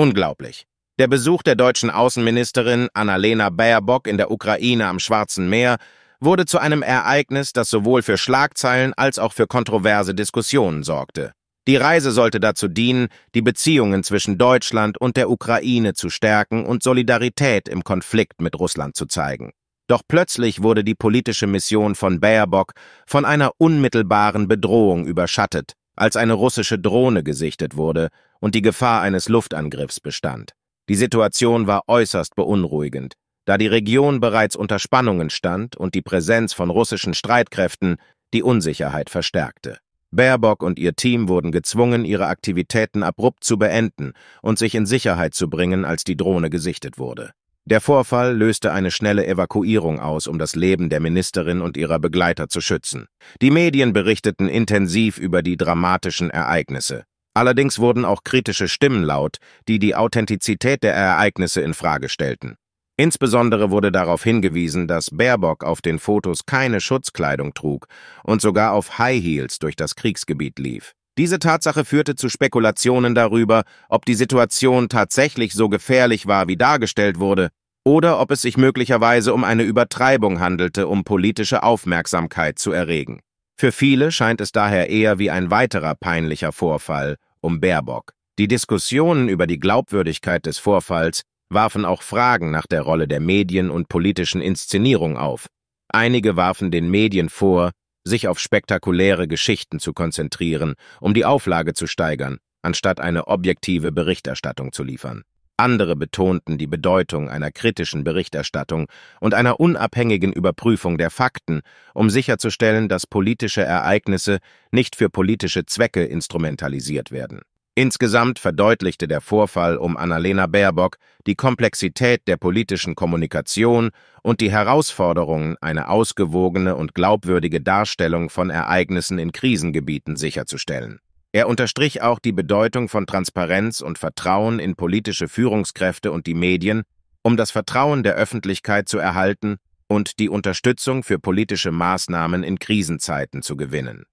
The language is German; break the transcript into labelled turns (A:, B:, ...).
A: Unglaublich. Der Besuch der deutschen Außenministerin Annalena Baerbock in der Ukraine am Schwarzen Meer wurde zu einem Ereignis, das sowohl für Schlagzeilen als auch für kontroverse Diskussionen sorgte. Die Reise sollte dazu dienen, die Beziehungen zwischen Deutschland und der Ukraine zu stärken und Solidarität im Konflikt mit Russland zu zeigen. Doch plötzlich wurde die politische Mission von Baerbock von einer unmittelbaren Bedrohung überschattet, als eine russische Drohne gesichtet wurde und die Gefahr eines Luftangriffs bestand. Die Situation war äußerst beunruhigend, da die Region bereits unter Spannungen stand und die Präsenz von russischen Streitkräften die Unsicherheit verstärkte. Baerbock und ihr Team wurden gezwungen, ihre Aktivitäten abrupt zu beenden und sich in Sicherheit zu bringen, als die Drohne gesichtet wurde. Der Vorfall löste eine schnelle Evakuierung aus, um das Leben der Ministerin und ihrer Begleiter zu schützen. Die Medien berichteten intensiv über die dramatischen Ereignisse. Allerdings wurden auch kritische Stimmen laut, die die Authentizität der Ereignisse in Frage stellten. Insbesondere wurde darauf hingewiesen, dass Baerbock auf den Fotos keine Schutzkleidung trug und sogar auf High Heels durch das Kriegsgebiet lief. Diese Tatsache führte zu Spekulationen darüber, ob die Situation tatsächlich so gefährlich war, wie dargestellt wurde, oder ob es sich möglicherweise um eine Übertreibung handelte, um politische Aufmerksamkeit zu erregen. Für viele scheint es daher eher wie ein weiterer peinlicher Vorfall um Baerbock. Die Diskussionen über die Glaubwürdigkeit des Vorfalls warfen auch Fragen nach der Rolle der Medien und politischen Inszenierung auf. Einige warfen den Medien vor, sich auf spektakuläre Geschichten zu konzentrieren, um die Auflage zu steigern, anstatt eine objektive Berichterstattung zu liefern. Andere betonten die Bedeutung einer kritischen Berichterstattung und einer unabhängigen Überprüfung der Fakten, um sicherzustellen, dass politische Ereignisse nicht für politische Zwecke instrumentalisiert werden Insgesamt verdeutlichte der Vorfall um Annalena Baerbock die Komplexität der politischen Kommunikation und die Herausforderungen, eine ausgewogene und glaubwürdige Darstellung von Ereignissen in Krisengebieten sicherzustellen. Er unterstrich auch die Bedeutung von Transparenz und Vertrauen in politische Führungskräfte und die Medien, um das Vertrauen der Öffentlichkeit zu erhalten und die Unterstützung für politische Maßnahmen in Krisenzeiten zu gewinnen